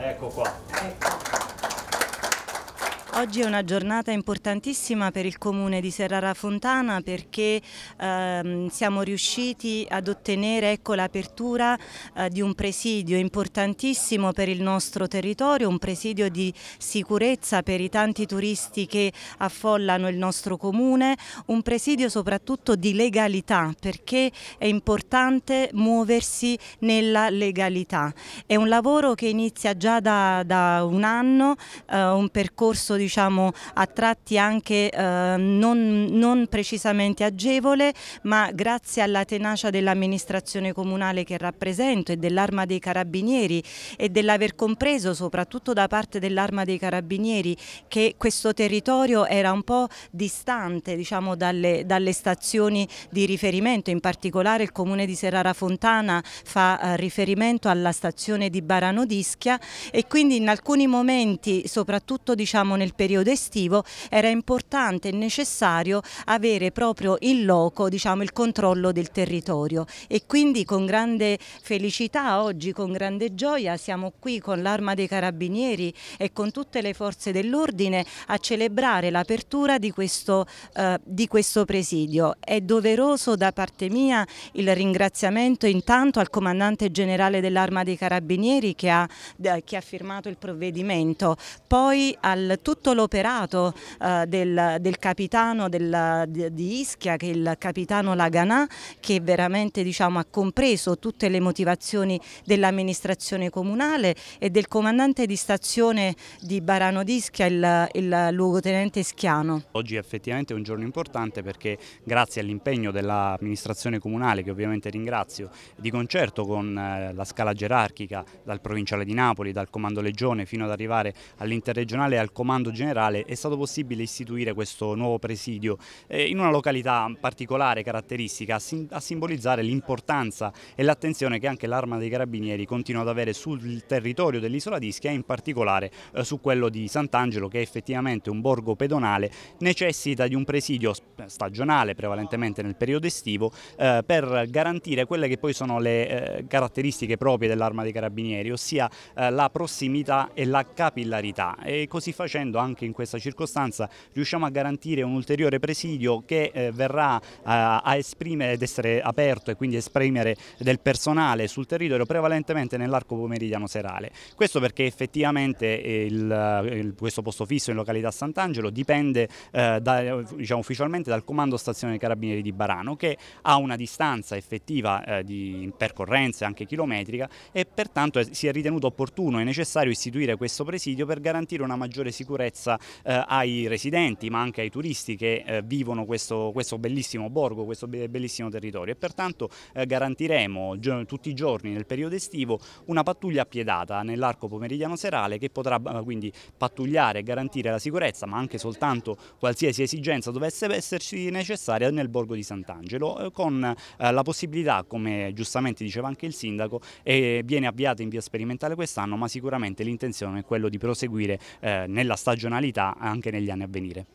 Ecco qua. Ecco. Oggi è una giornata importantissima per il comune di Serrara Fontana perché ehm, siamo riusciti ad ottenere ecco, l'apertura eh, di un presidio importantissimo per il nostro territorio, un presidio di sicurezza per i tanti turisti che affollano il nostro comune, un presidio soprattutto di legalità perché è importante muoversi nella legalità. È un lavoro che inizia già da, da un anno, eh, un percorso di diciamo a tratti anche eh, non, non, precisamente agevole ma grazie alla tenacia dell'amministrazione comunale che rappresento e dell'arma dei carabinieri e dell'aver compreso soprattutto da parte dell'arma dei carabinieri che questo territorio era un po' distante diciamo, dalle, dalle, stazioni di riferimento, in particolare il comune di Serrara Fontana fa eh, riferimento alla stazione di Barano Dischia e quindi in alcuni momenti, soprattutto diciamo, nel periodo estivo era importante e necessario avere proprio in loco diciamo, il controllo del territorio e quindi con grande felicità oggi, con grande gioia siamo qui con l'Arma dei Carabinieri e con tutte le forze dell'ordine a celebrare l'apertura di, eh, di questo presidio. È doveroso da parte mia il ringraziamento intanto al Comandante Generale dell'Arma dei Carabinieri che ha, eh, che ha firmato il provvedimento, poi al tutto tutto l'operato eh, del, del, capitano del, di Ischia, che è il capitano Laganà, che veramente diciamo, ha compreso tutte le motivazioni dell'amministrazione comunale e del comandante di stazione di Barano d'Ischia, il, il luogotenente Schiano. Oggi è effettivamente un giorno importante perché grazie all'impegno dell'amministrazione comunale, che ovviamente ringrazio, di concerto con eh, la scala gerarchica dal provinciale di Napoli, dal comando Legione fino ad arrivare all'interregionale e al comando generale è stato possibile istituire questo nuovo presidio eh, in una località particolare, caratteristica, a, sim a simbolizzare l'importanza e l'attenzione che anche l'arma dei carabinieri continua ad avere sul territorio dell'isola di Ischia e in particolare eh, su quello di Sant'Angelo che è effettivamente un borgo pedonale, necessita di un presidio stagionale prevalentemente nel periodo estivo eh, per garantire quelle che poi sono le eh, caratteristiche proprie dell'arma dei carabinieri, ossia eh, la prossimità e la capillarità e così facendo anche anche in questa circostanza riusciamo a garantire un ulteriore presidio che eh, verrà eh, a esprimere ed essere aperto e quindi esprimere del personale sul territorio prevalentemente nell'arco pomeridiano serale. Questo perché effettivamente eh, il, eh, il, questo posto fisso in località Sant'Angelo dipende eh, da, diciamo, ufficialmente dal comando stazione dei carabinieri di Barano che ha una distanza effettiva eh, di percorrenze anche chilometrica e pertanto si è ritenuto opportuno e necessario istituire questo presidio per garantire una maggiore sicurezza sicurezza eh, ai residenti ma anche ai turisti che eh, vivono questo, questo, bellissimo borgo, questo bellissimo territorio e pertanto eh, garantiremo gi tutti i giorni nel periodo estivo una pattuglia piedata nell'arco pomeridiano serale che potrà eh, quindi pattugliare e garantire la sicurezza ma anche soltanto qualsiasi esigenza dovesse esserci necessaria nel borgo di Sant'Angelo eh, con eh, la possibilità come giustamente diceva anche il sindaco e viene avviata in via sperimentale quest'anno ma sicuramente l'intenzione è quella di proseguire nella stagione stagionalità anche negli anni a venire.